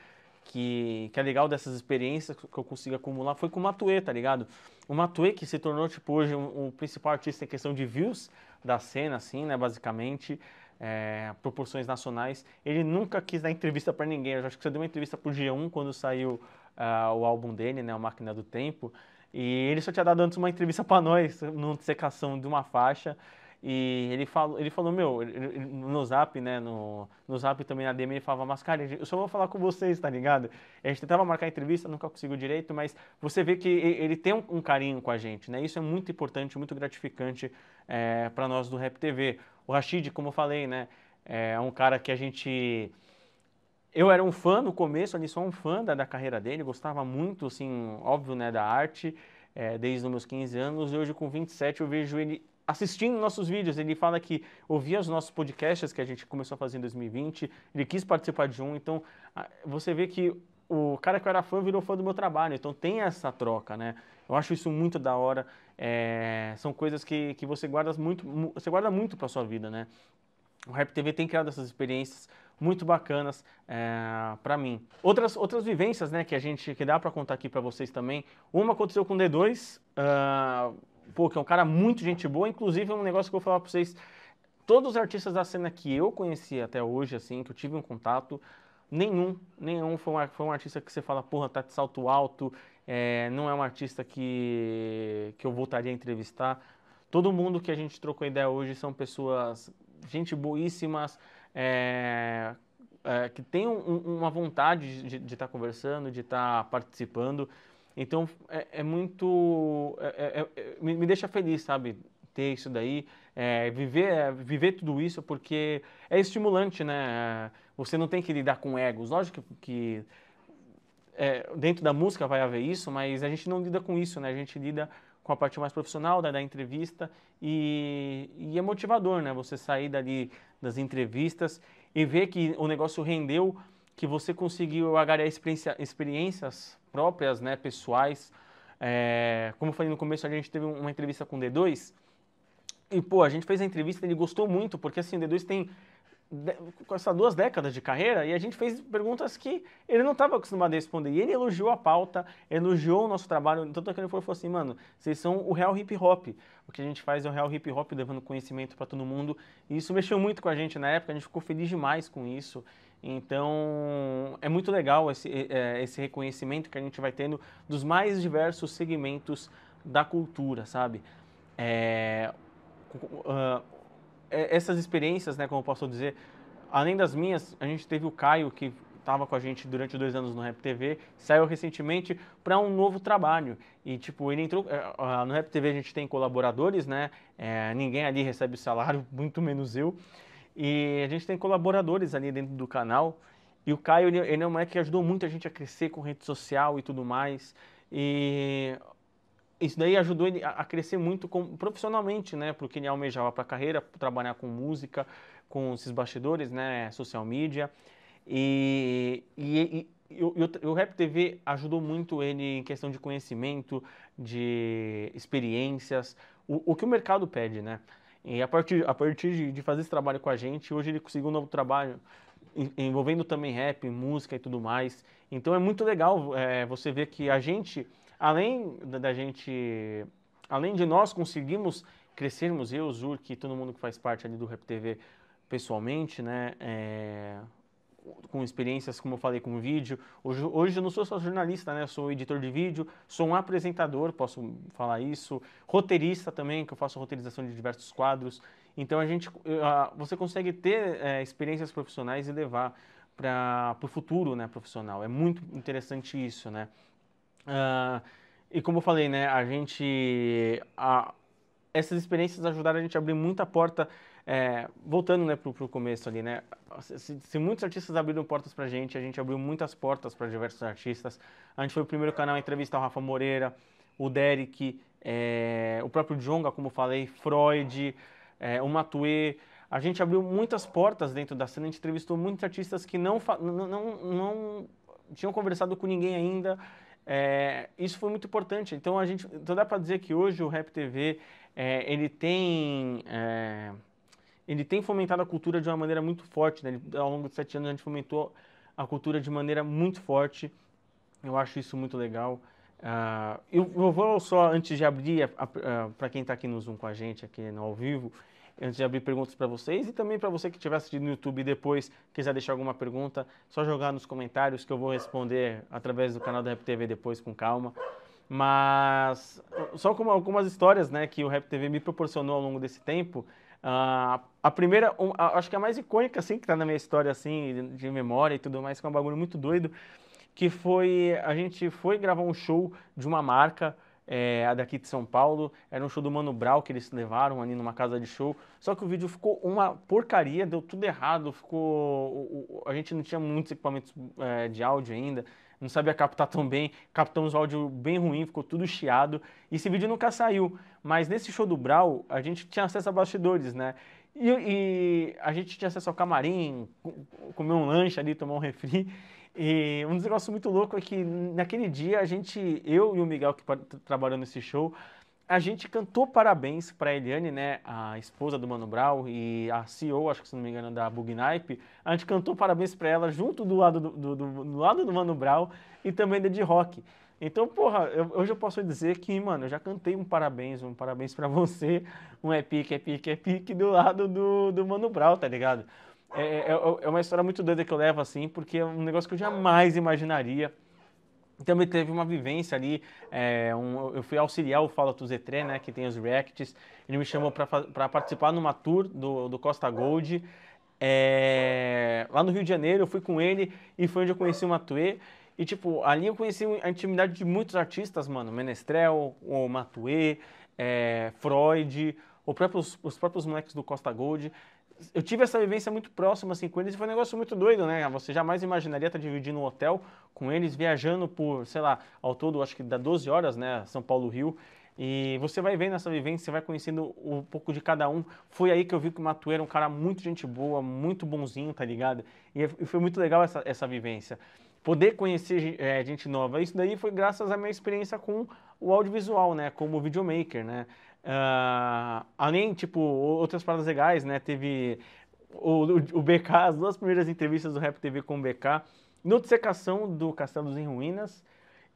que, que é legal dessas experiências que eu consigo acumular, foi com o Matue, tá ligado? O Matue que se tornou, tipo, hoje o, o principal artista em questão de views da cena, assim, né, basicamente, é, proporções nacionais. Ele nunca quis dar entrevista para ninguém. Eu acho que você deu uma entrevista para o G1 quando saiu uh, o álbum dele, né, a Máquina do Tempo. E ele só tinha dado antes uma entrevista para nós, numa dissecação de uma faixa. E ele falou, ele falou meu, no zap, né, no, no zap também na DM, ele falava, mas cara, eu só vou falar com vocês, tá ligado? A gente tentava marcar entrevista, nunca conseguiu direito, mas você vê que ele tem um, um carinho com a gente, né? Isso é muito importante, muito gratificante é, para nós do Rap TV. O Rashid, como eu falei, né, é um cara que a gente... Eu era um fã no começo, ali só um fã da, da carreira dele, gostava muito, assim, óbvio, né, da arte, é, desde os meus 15 anos, e hoje com 27 eu vejo ele assistindo nossos vídeos. Ele fala que ouvia os nossos podcasts que a gente começou a fazer em 2020, ele quis participar de um, então você vê que o cara que eu era fã virou fã do meu trabalho, então tem essa troca, né? Eu acho isso muito da hora. É, são coisas que, que você guarda muito, você guarda muito para sua vida, né? O Rap TV tem criado essas experiências muito bacanas é, para mim. Outras, outras vivências, né, que a gente que dá para contar aqui para vocês também. Uma aconteceu com o D2. Uh, pô, que é um cara muito gente boa. Inclusive, é um negócio que eu vou falar pra vocês. Todos os artistas da cena que eu conheci até hoje, assim, que eu tive um contato, nenhum, nenhum foi um, foi um artista que você fala, porra, tá de salto alto, é, não é um artista que, que eu voltaria a entrevistar. Todo mundo que a gente trocou ideia hoje são pessoas, gente boíssimas, é, é, que tem um, uma vontade de estar tá conversando, de estar tá participando. Então é, é muito. É, é, é, me, me, deixa feliz, sabe? Ter isso daí, é, viver, é, viver tudo isso, porque é estimulante, né? Você não tem que lidar com egos. Lógico que, que dentro da música vai haver isso, mas a gente não lida com isso, né? A gente lida com a parte mais profissional da, né? da entrevista e, e, é motivador, né? Você sair dali das entrevistas e ver que o negócio rendeu, que você conseguiu agarrar experiência, experiências próprias, né, pessoais. É, como eu falei no começo, a gente teve uma entrevista com o D2 e, pô, a gente fez a entrevista e ele gostou muito, porque assim, o D2 tem com essas duas décadas de carreira e a gente fez perguntas que ele não estava acostumado a responder. E ele elogiou a pauta, elogiou o nosso trabalho. Então, tanto é que ele falou assim: mano, vocês são o real hip hop. O que a gente faz é o real hip hop, levando conhecimento para todo mundo. E isso mexeu muito com a gente na época, a gente ficou feliz demais com isso. Então, é muito legal esse, é, esse reconhecimento que a gente vai tendo dos mais diversos segmentos da cultura, sabe? É, uh, essas experiências, né, como eu posso dizer, além das minhas, a gente teve o Caio, que estava com a gente durante dois anos no Rap TV, saiu recentemente para um novo trabalho. E, tipo, ele entrou. Uh, no Rap TV a gente tem colaboradores, né? É, ninguém ali recebe salário, muito menos eu. E a gente tem colaboradores ali dentro do canal. E o Caio, ele, ele é um moleque que ajudou muito a gente a crescer com rede social e tudo mais. E isso daí ajudou ele a crescer muito com, profissionalmente, né? Porque ele almejava para a carreira, trabalhar com música, com esses bastidores, né? Social media. E, e, e o, o Rap TV ajudou muito ele em questão de conhecimento, de experiências, o, o que o mercado pede, né? E a partir, a partir de, de fazer esse trabalho com a gente, hoje ele conseguiu um novo trabalho envolvendo também rap, música e tudo mais. Então é muito legal é, você ver que a gente, além da, gente, além de nós conseguimos crescermos, eu, Zurk e todo mundo que faz parte ali do Rap TV pessoalmente, né? É, com experiências, como eu falei, com vídeo. Hoje, hoje eu não sou só jornalista, né? Eu sou editor de vídeo, sou um apresentador, posso falar isso, roteirista também, que eu faço roteirização de diversos quadros. Então a gente, eh, a, você consegue ter é, experiências profissionais e levar para o futuro, né, profissional. É muito interessante isso, né? Uh, e como eu falei, né, a gente, a, essas experiências ajudaram a gente a abrir muita porta é, voltando né, para o começo ali, né, se, se, muitos artistas abriram portas para a gente, a gente abriu muitas portas para diversos artistas. A gente foi o primeiro canal a entrevistar o Rafa Moreira, o Derek, é, o próprio Jonga, como falei, Freud, é, o Matue. A gente abriu muitas portas dentro da cena, a gente entrevistou muitos artistas que não, não, não, não tinham conversado com ninguém ainda. É, isso foi muito importante. Então, a gente, então dá para dizer que hoje o Rap TV é, ele tem é, ele tem fomentado a cultura de uma maneira muito forte. Né? Ele, ao longo de sete anos a gente fomentou a cultura de maneira muito forte. Eu acho isso muito legal. Uh, eu, eu, vou só, antes de abrir, ah, para quem está aqui no Zoom com a gente, aqui no ao vivo, antes de abrir perguntas para vocês e também para você que estiver assistindo no YouTube e depois quiser deixar alguma pergunta, só jogar nos comentários que eu vou responder através do canal da Rap TV depois com calma. Mas só como algumas histórias né, que o Rap TV me proporcionou ao longo desse tempo, Uh, a primeira, a, acho que a mais icônica, assim, que tá na minha história, assim, de memória e tudo mais, que é um bagulho muito doido, que foi, a gente foi gravar um show de uma marca, é, daqui de São Paulo, era um show do Mano Brown que eles levaram ali numa casa de show, só que o vídeo ficou uma porcaria, deu tudo errado, ficou... O, o, a gente não tinha muitos equipamentos é, de áudio ainda, não sabia captar tão bem, captamos o áudio bem ruim, ficou tudo chiado. Esse vídeo nunca saiu, mas nesse show do Brau, a gente tinha acesso a bastidores, né? E, e a gente tinha acesso ao camarim, comer um lanche ali, tomar um refri. E um dos negócios muito louco é que naquele dia a gente, eu e o Miguel que trabalhando nesse show, a gente cantou parabéns para Eliane, né, a esposa do Mano Brown e a CEO, acho que se não me engano, da Bugnipe. A gente cantou parabéns para ela junto do lado do, do, do, do, lado do Mano Brown e também da de rock. Então, porra, eu, hoje eu posso dizer que, mano, eu já cantei um parabéns, um parabéns para você, um epic, epic, epic do lado do, do Mano Brown, tá ligado? É, é, é, é uma história muito doida que eu levo assim, porque é um negócio que eu jamais imaginaria também teve uma vivência ali, é, um, eu fui auxiliar o Fala Tu Zetré, né, que tem os reacts, ele me chamou para participar numa tour do, do Costa Gold, é, lá no Rio de Janeiro, eu fui com ele e foi onde eu conheci o Matuê, e tipo, ali eu conheci a intimidade de muitos artistas, mano, Menestrel, o Matuê, é, eh, Freud, os próprios moleques do Costa Gold. Eu tive essa vivência muito próxima assim, com eles e foi um negócio muito doido, né? Você jamais imaginaria estar dividindo um hotel com eles, viajando por, sei lá, ao todo, acho que dá 12 horas, né? São Paulo-Rio. E você vai vendo essa vivência, você vai conhecendo um pouco de cada um. Foi aí que eu vi que o Matuê era um cara muito gente boa, muito bonzinho, tá ligado? E é, foi muito legal essa, essa vivência. Poder conhecer é, gente nova. Isso daí foi graças à minha experiência com o audiovisual, né? Como videomaker, né? Uh, além, tipo, outras paradas legais, né? Teve o, o, o, BK, as duas primeiras entrevistas do Rap TV com o BK, no Dissecação do Castelos em Ruínas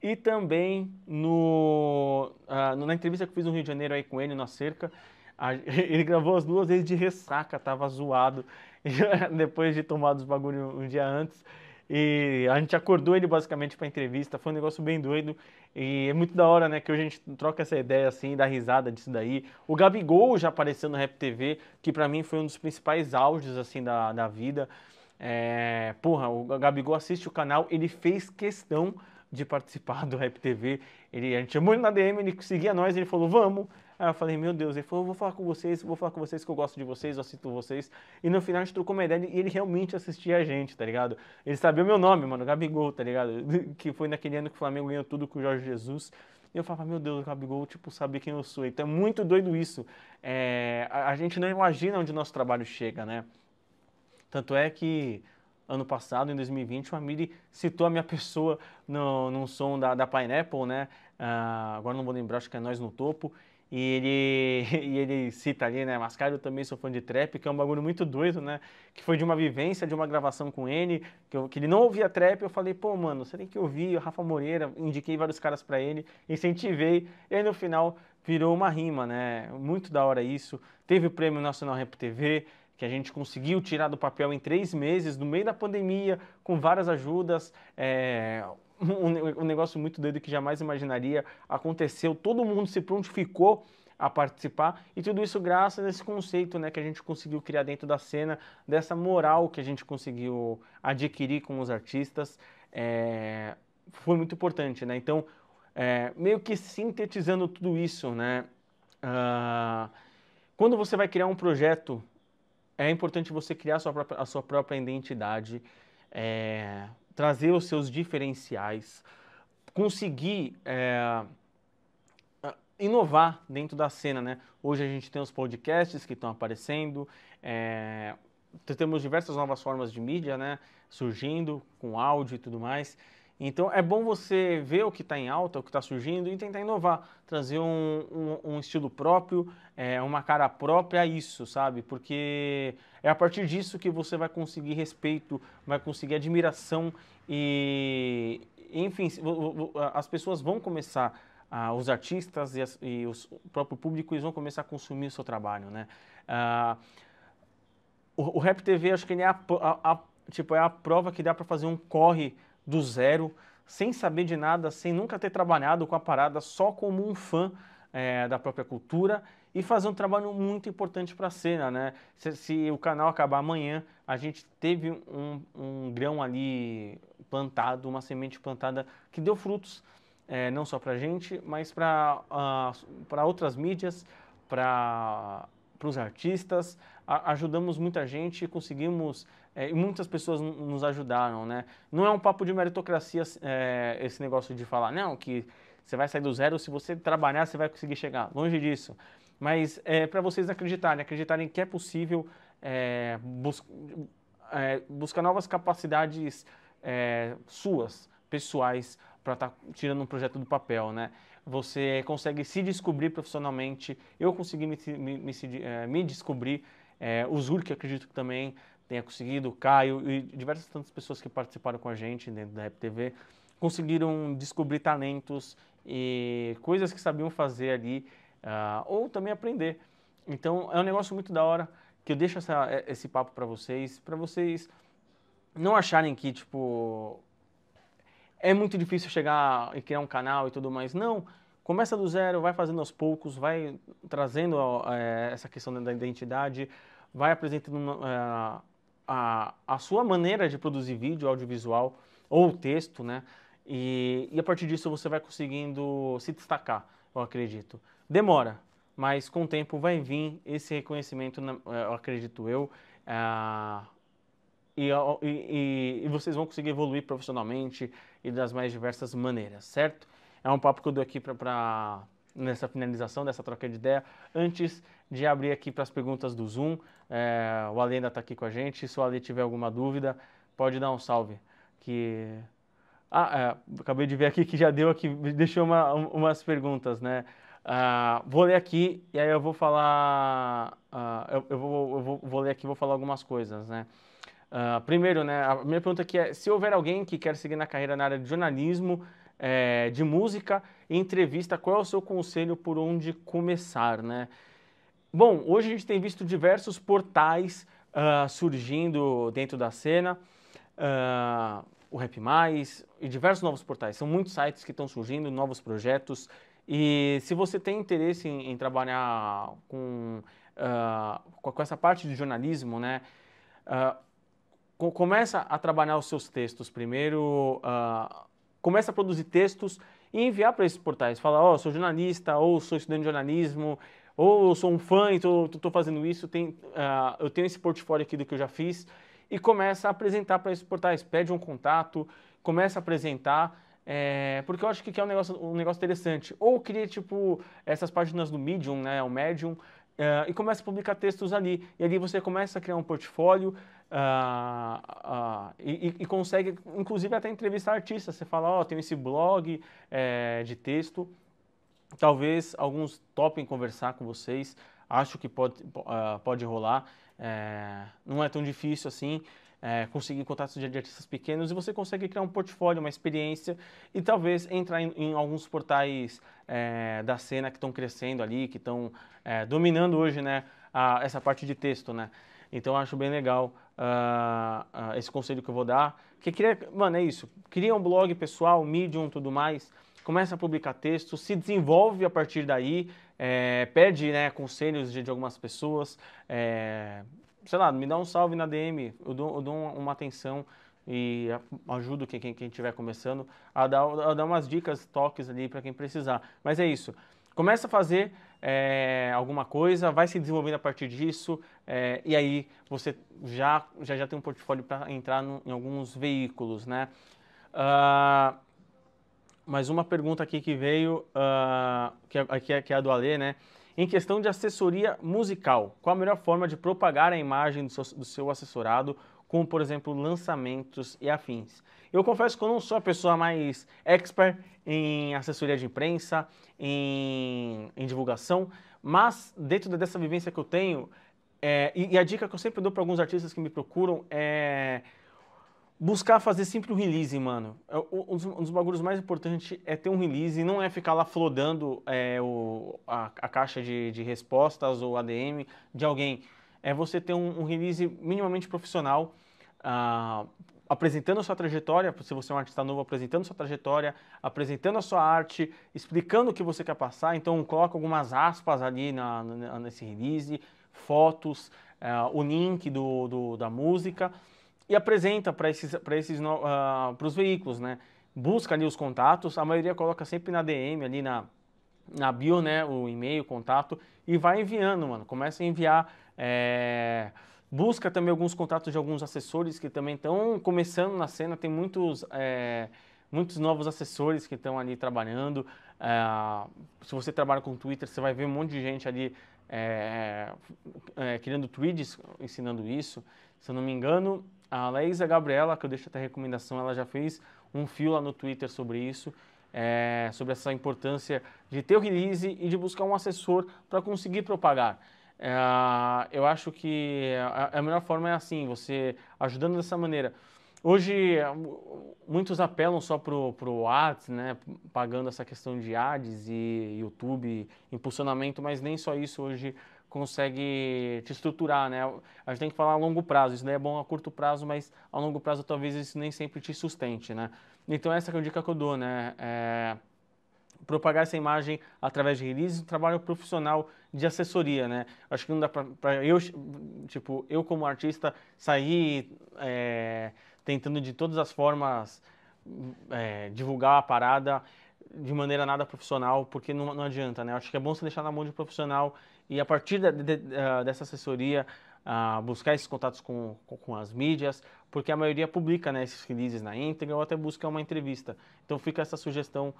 e também no, uh, na entrevista que fiz no Rio de Janeiro aí com ele, na cerca. A, ele gravou as duas vezes de ressaca, tava zoado, depois de tomar os bagulho um dia antes. E a gente acordou ele basicamente para entrevista, foi um negócio bem doido. E é muito da hora, né? Que hoje a gente troca essa ideia assim, dá risada disso daí. O Gabigol já apareceu no Rap TV, que para mim foi um dos principais áudios assim da, da vida. É, porra, o Gabigol assiste o canal, ele fez questão de participar do Rap TV. Ele, a gente chamou ele na DM, ele seguia nós, ele falou, vamos. Aí eu falei, meu Deus, ele falou, eu vou falar com vocês, vou falar com vocês que eu gosto de vocês, eu assisto vocês. E no final a gente trocou uma ideia e ele realmente assistia a gente, tá ligado? Ele sabia o meu nome, mano, Gabigol, tá ligado? Que foi naquele ano que o Flamengo ganhou tudo com o Jorge Jesus. E eu falava, meu Deus, o Gabigol, tipo, sabe quem eu sou. Então é muito doido isso. É, a, a gente não imagina onde o nosso trabalho chega, né? Tanto é que ano passado, em 2020, o Amiri citou a minha pessoa no, num som da, da Pineapple, né? Uh, agora não vou lembrar, acho que é Nós no Topo. E ele, e ele cita ali, né? Mascaro, eu também sou fã de trap, que é um bagulho muito doido, né? Que foi de uma vivência, de uma gravação com ele, que, eu, que ele não ouvia trap. Eu falei, pô, mano, você tem que ouvir. O Rafa Moreira, indiquei vários caras para ele, incentivei. E aí no final virou uma rima, né? Muito da hora isso. Teve o Prêmio Nacional Rap TV, que a gente conseguiu tirar do papel em três meses, no meio da pandemia, com várias ajudas. É, um, um negócio muito doido que jamais imaginaria. Aconteceu, todo mundo se prontificou a participar e tudo isso graças a esse conceito né, que a gente conseguiu criar dentro da cena, dessa moral que a gente conseguiu adquirir com os artistas, é, foi muito importante. Né? Então, é, meio que sintetizando tudo isso, né, uh, quando você vai criar um projeto, é importante você criar a sua própria, a sua própria identidade. É, trazer os seus diferenciais, conseguir é, inovar dentro da cena, né? Hoje a gente tem os podcasts que estão aparecendo, é, temos diversas novas formas de mídia, né? Surgindo com áudio e tudo mais. Então é bom você ver o que está em alta, o que está surgindo e tentar inovar, trazer um, um, um estilo próprio, é, uma cara própria a isso, sabe? Porque é a partir disso que você vai conseguir respeito, vai conseguir admiração e, enfim, as pessoas vão começar os artistas e, as, e os, o próprio público eles vão começar a consumir o seu trabalho, né? Ah, o, o Rap TV acho que ele é a, a, a, tipo, é a prova que dá para fazer um corre do zero, sem saber de nada, sem nunca ter trabalhado com a parada, só como um fã é, da própria cultura e fazer um trabalho muito importante para a cena, né? Se, se, o canal acabar amanhã, a gente teve um, um, grão ali plantado, uma semente plantada que deu frutos, é, não só para a gente, mas para uh, ah, outras mídias, para os artistas. A, ajudamos muita gente, conseguimos é, e muitas pessoas nos ajudaram, né? Não é um papo de meritocracia é, esse negócio de falar, não, que você vai sair do zero, se você trabalhar, você vai conseguir chegar. Longe disso. Mas é para vocês acreditarem, acreditarem que é possível é, bus é, buscar novas capacidades é, suas, pessoais, para estar tá tirando um projeto do papel, né? Você consegue se descobrir profissionalmente. Eu consegui me, me, me, é, me descobrir. É, o Zul, que acredito que também tenha conseguido, Caio e diversas tantas pessoas que participaram com a gente dentro da Rap TV, conseguiram descobrir talentos e coisas que sabiam fazer ali, uh, ou também aprender. Então é um negócio muito da hora que eu deixo essa, eh, esse papo para vocês, para vocês não acharem que, tipo, é muito difícil chegar e criar um canal e tudo mais. Não, começa do zero, vai fazendo aos poucos, vai trazendo eh, essa questão da identidade, vai apresentando eh, a, a sua maneira de produzir vídeo, audiovisual ou texto, né? E, e a partir disso você vai conseguindo se destacar, eu acredito. Demora, mas com o tempo vai vir esse reconhecimento, é, eu acredito eu, uh, e, e, e, vocês vão conseguir evoluir profissionalmente e das mais diversas maneiras, certo? É um papo que eu dou aqui para nessa finalização dessa troca de ideia. Antes de abrir aqui para as perguntas do Zoom. É, o Alê ainda está aqui com a gente. Se o Ale tiver alguma dúvida, pode dar um salve. Que ah, é, acabei de ver aqui que já deu aqui, deixou uma, umas perguntas, né? Ah, vou ler aqui e aí eu vou falar, ah, eu, eu, vou, eu vou, vou, ler aqui, vou falar algumas coisas, né? Ah, primeiro, né? A minha pergunta aqui é se houver alguém que quer seguir na carreira na área de jornalismo é, de música, entrevista, qual é o seu conselho por onde começar, né? Bom, hoje a gente tem visto diversos portais uh, surgindo dentro da cena, uh, o Rap Mais e diversos novos portais. São muitos sites que estão surgindo, novos projetos. E se você tem interesse em, em trabalhar com, uh, com essa parte de jornalismo, né? Co começa a trabalhar os seus textos primeiro, uh, começa a produzir textos e enviar para esses portais. Fala, ó, oh, sou jornalista ou sou estudante de jornalismo, ou eu sou um fã e então estou fazendo isso, tem, uh, eu tenho esse portfólio aqui do que eu já fiz, e começa a apresentar para esses portais, pede um contato, começa a apresentar, é, porque eu acho que é um negócio, um negócio interessante. Ou cria, tipo, essas páginas do Medium, né, o Medium, uh, e começa a publicar textos ali, e ali você começa a criar um portfólio, Uh, uh, e, e, consegue, inclusive, até entrevistar artistas. Você fala, ó, oh, tenho esse blog é, de texto Talvez alguns topem conversar com vocês, acho que pode, uh, pode rolar. É, não é tão difícil assim é, conseguir contatos de artistas pequenos e você consegue criar um portfólio, uma experiência e talvez entrar em, em alguns portais é, da cena que estão crescendo ali, que estão dominando hoje né, a, essa parte de texto. Né? Então acho bem legal uh, uh, esse conselho que eu vou dar. que é cria, mano, é isso. Cria um blog pessoal, Medium, tudo mais começa a publicar texto, se desenvolve a partir daí, é, pede né, conselhos de, de algumas pessoas, é, sei lá, me dá um salve na DM, eu dou, eu dou uma atenção e ajudo quem estiver quem, quem começando a dar, a dar umas dicas, toques ali para quem precisar. Mas é isso. Começa a fazer é, alguma coisa, vai se desenvolvendo a partir disso, é, e aí você já, já já tem um portfólio para entrar no, em alguns veículos, né? Uh, mais uma pergunta aqui que veio, uh, que, é, é, que, é, a do Alê, né? Em questão de assessoria musical, qual a melhor forma de propagar a imagem do seu, do seu assessorado, como, por exemplo, lançamentos e afins? Eu confesso que eu não sou a pessoa mais expert em assessoria de imprensa, em, em divulgação, mas dentro dessa vivência que eu tenho, é, e, e a dica que eu sempre dou para alguns artistas que me procuram é buscar fazer sempre um release, mano. É, um dos, um dos bagulhos mais importantes é ter um release, não é ficar lá flodando é, o, a, a, caixa de, de, respostas ou ADM de alguém. É você ter um, um release minimamente profissional, ah, apresentando a sua trajetória, se você é um artista novo, apresentando a sua trajetória, apresentando a sua arte, explicando o que você quer passar. Então, coloca algumas aspas ali na, na, nesse release, fotos, ah, o link do, do da música e apresenta para esses, para esses uh, ah, os veículos, né? Busca ali os contatos, a maioria coloca sempre na DM, ali na, na bio, né? O e-mail, contato, e vai enviando, mano. Começa a enviar. É... Busca também alguns contatos de alguns assessores que também estão começando na cena, tem muitos. É muitos novos assessores que estão ali trabalhando. Eh, se você trabalha com Twitter, você vai ver um monte de gente ali é, é, criando tweets ensinando isso. Se eu não me engano, a Laísa Gabriela, que eu deixo até recomendação, ela já fez um fio lá no Twitter sobre isso, é, sobre essa importância de ter o release e de buscar um assessor para conseguir propagar. É, eu acho que a, a melhor forma é assim, você ajudando dessa maneira. Hoje, muitos apelam só para o ads, né, pagando essa questão de ads e YouTube, impulsionamento, mas nem só isso hoje consegue te estruturar, né? A gente tem que falar a longo prazo, isso daí é bom a curto prazo, mas a longo prazo talvez isso nem sempre te sustente, né? Então essa é a dica que eu dou, né? É propagar essa imagem através de releases, um trabalho profissional de assessoria, né? Acho que não dá para eu, tipo, eu como artista sair é, tentando de todas as formas é, divulgar a parada de maneira nada profissional, porque não, não adianta, né? Acho que é bom você deixar na mão de um profissional e a partir de, de, de, ah, dessa assessoria uh, buscar esses contatos com, com, com, as mídias, porque a maioria publica né, esses releases na íntegra ou até busca uma entrevista. Então fica essa sugestão uh,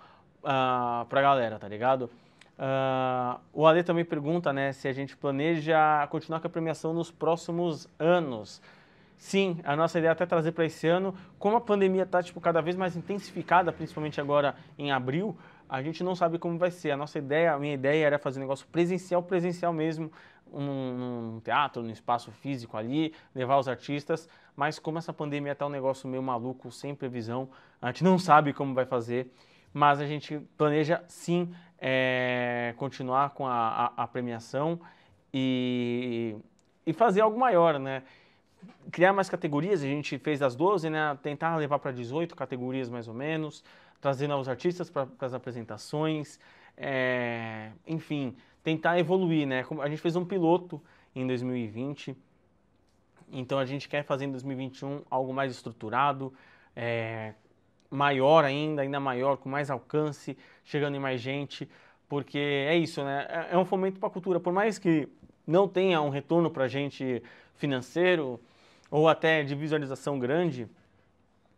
ah, para a galera, tá ligado? Uh, o Ale também pergunta né, se a gente planeja continuar com a premiação nos próximos anos. Sim, a nossa ideia é até trazer para esse ano, como a pandemia está tipo, cada vez mais intensificada, principalmente agora em abril, a gente não sabe como vai ser. A nossa ideia, a minha ideia era fazer um negócio presencial, presencial mesmo, num, um teatro, num espaço físico ali, levar os artistas, mas como essa pandemia está um negócio meio maluco, sem previsão, a gente não sabe como vai fazer, mas a gente planeja sim é, continuar com a, a, a premiação e, e fazer algo maior, né? criar mais categorias, a gente fez das 12, né? Tentar levar para 18 categorias mais ou menos, trazer novos artistas para as apresentações, é, enfim, tentar evoluir, né? A gente fez um piloto em 2020, então a gente quer fazer em 2021 algo mais estruturado, é, maior ainda, ainda maior, com mais alcance, chegando em mais gente, porque é isso, né? É, é um fomento para a cultura, por mais que não tenha um retorno para a gente financeiro, ou até de visualização grande,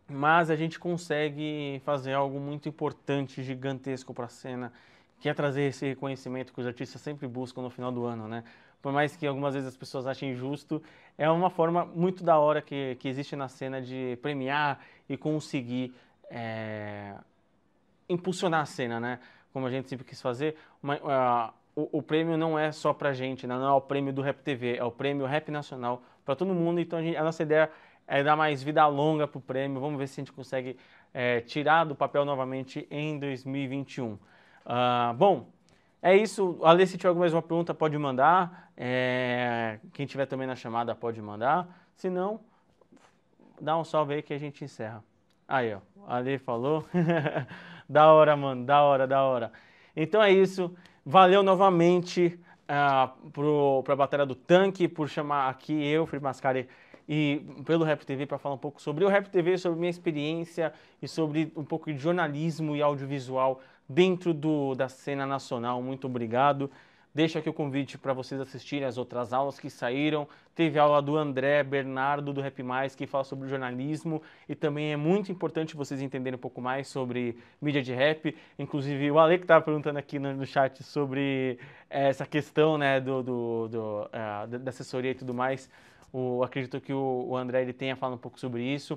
mas a gente consegue fazer algo muito importante, gigantesco para a cena, que é trazer esse reconhecimento que os artistas sempre buscam no final do ano, né? Por mais que algumas vezes as pessoas achem injusto, é uma forma muito da hora que, que existe na cena de premiar e conseguir é, impulsionar a cena, né? Como a gente sempre quis fazer, uma, ah, o, o, prêmio não é só pra gente, né? não é o prêmio do Rap TV, é o prêmio Rap Nacional para todo mundo. Então a, gente, a, nossa ideia é dar mais vida longa pro prêmio. Vamos ver se a gente consegue é, tirar do papel novamente em 2021. Uh, ah, bom, é isso. Ale, se tiver mais uma pergunta, pode mandar. É, quem tiver também na chamada pode mandar. Se não, dá um salve aí que a gente encerra. Aí, ó. Ale falou. da hora, mano. Da hora, da hora. Então é isso. Valeu novamente uh, ah, para a Batalha do Tanque por chamar aqui eu, Felipe Mascari, e pelo Rap TV para falar um pouco sobre o Rap TV, sobre minha experiência e sobre um pouco de jornalismo e audiovisual dentro do, da cena nacional. Muito obrigado. Deixo aqui o convite para vocês assistirem as outras aulas que saíram. Teve aula do André Bernardo do Rap Mais que fala sobre jornalismo e também é muito importante vocês entenderem um pouco mais sobre mídia de rap. Inclusive o Ale que estava perguntando aqui no, chat sobre eh, essa questão né, do, do, do eh, da assessoria e tudo mais. O, acredito que o, o André ele tenha falado um pouco sobre isso.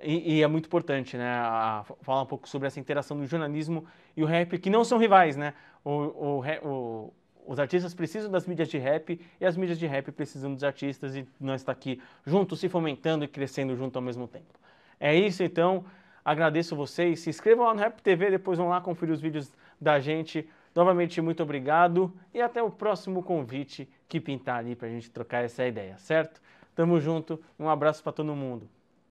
E, e, é muito importante, né? A, falar um pouco sobre essa interação do jornalismo e o rap, que não são rivais, né? O, o, o, os artistas precisam das mídias de rap e as mídias de rap precisam dos artistas e nós está aqui juntos, se fomentando e crescendo junto ao mesmo tempo. É isso então, agradeço vocês, se inscrevam lá no Rap TV, depois vão lá conferir os vídeos da gente. Novamente, muito obrigado e até o próximo convite que pintar ali para a gente trocar essa ideia, certo? Tamo junto, um abraço para todo mundo.